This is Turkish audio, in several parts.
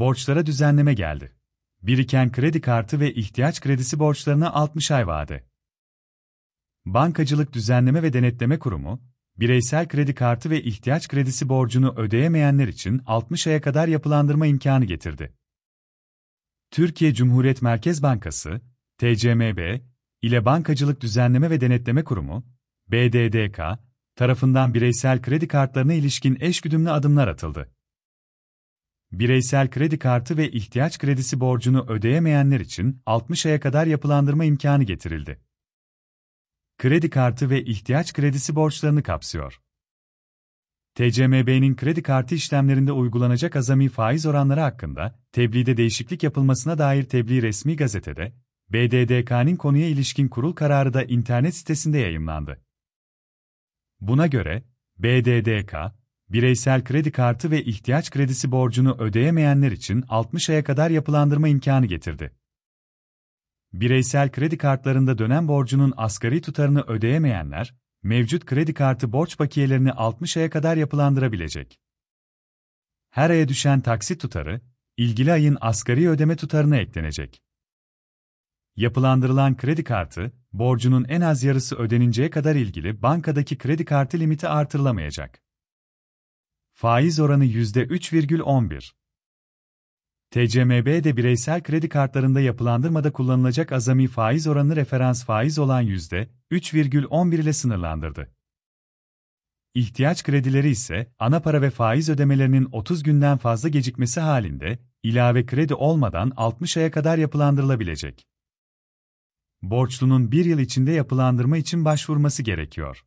borçlara düzenleme geldi. Biriken kredi kartı ve ihtiyaç kredisi borçlarına 60 ay vade. Bankacılık Düzenleme ve Denetleme Kurumu, bireysel kredi kartı ve ihtiyaç kredisi borcunu ödeyemeyenler için 60 aya kadar yapılandırma imkanı getirdi. Türkiye Cumhuriyet Merkez Bankası, TCMB ile Bankacılık Düzenleme ve Denetleme Kurumu, BDDK tarafından bireysel kredi kartlarına ilişkin eşgüdümlü adımlar atıldı bireysel kredi kartı ve ihtiyaç kredisi borcunu ödeyemeyenler için 60 aya kadar yapılandırma imkanı getirildi. Kredi kartı ve ihtiyaç kredisi borçlarını kapsıyor. TCMB'nin kredi kartı işlemlerinde uygulanacak azami faiz oranları hakkında tebliğde değişiklik yapılmasına dair tebliğ resmi gazetede, BDDK'nin konuya ilişkin kurul kararı da internet sitesinde yayınlandı. Buna göre, BDDK, bireysel kredi kartı ve ihtiyaç kredisi borcunu ödeyemeyenler için 60 aya kadar yapılandırma imkanı getirdi. Bireysel kredi kartlarında dönem borcunun asgari tutarını ödeyemeyenler, mevcut kredi kartı borç bakiyelerini 60 aya kadar yapılandırabilecek. Her aya düşen taksit tutarı, ilgili ayın asgari ödeme tutarına eklenecek. Yapılandırılan kredi kartı, borcunun en az yarısı ödeninceye kadar ilgili bankadaki kredi kartı limiti artırılamayacak. Faiz oranı %3,11. TCMB de bireysel kredi kartlarında yapılandırmada kullanılacak azami faiz oranını referans faiz olan %3,11 ile sınırlandırdı. İhtiyaç kredileri ise ana para ve faiz ödemelerinin 30 günden fazla gecikmesi halinde ilave kredi olmadan 60 aya kadar yapılandırılabilecek. Borçlunun bir yıl içinde yapılandırma için başvurması gerekiyor.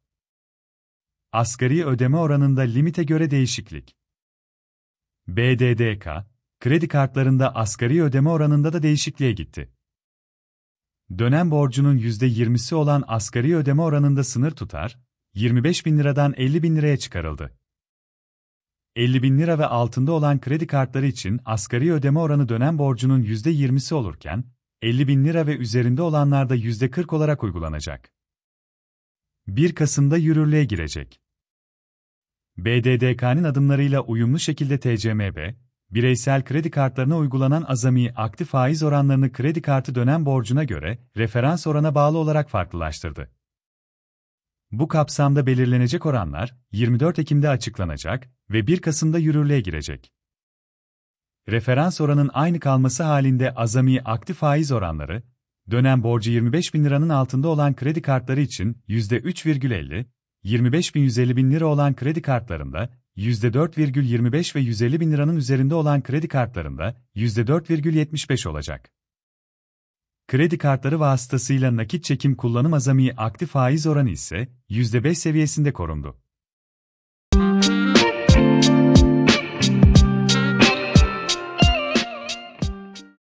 Asgari ödeme oranında limite göre değişiklik. BDDK, kredi kartlarında asgari ödeme oranında da değişikliğe gitti. Dönem borcunun %20'si olan asgari ödeme oranında sınır tutar, 25 bin liradan 50 bin liraya çıkarıldı. 50 bin lira ve altında olan kredi kartları için asgari ödeme oranı dönem borcunun %20'si olurken, 50 bin lira ve üzerinde olanlarda %40 olarak uygulanacak. 1 Kasım'da yürürlüğe girecek. BDDK'nın adımlarıyla uyumlu şekilde TCMB, bireysel kredi kartlarına uygulanan azami aktif faiz oranlarını kredi kartı dönem borcuna göre referans orana bağlı olarak farklılaştırdı. Bu kapsamda belirlenecek oranlar 24 Ekim'de açıklanacak ve 1 Kasım'da yürürlüğe girecek. Referans oranın aynı kalması halinde azami aktif faiz oranları, dönem borcu 25 bin liranın altında olan kredi kartları için %3,50, 25.150 bin lira olan kredi kartlarında, %4,25 ve 150 bin liranın üzerinde olan kredi kartlarında %4,75 olacak. Kredi kartları vasıtasıyla nakit çekim kullanım azami aktif faiz oranı ise %5 seviyesinde korundu.